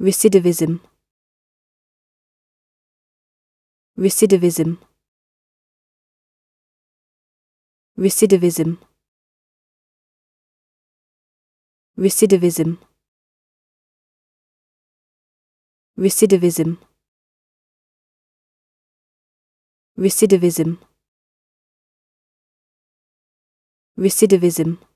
Recidivism. Recidivism. Recidivism. Recidivism. Recidivism. Recidivism. Recidivism.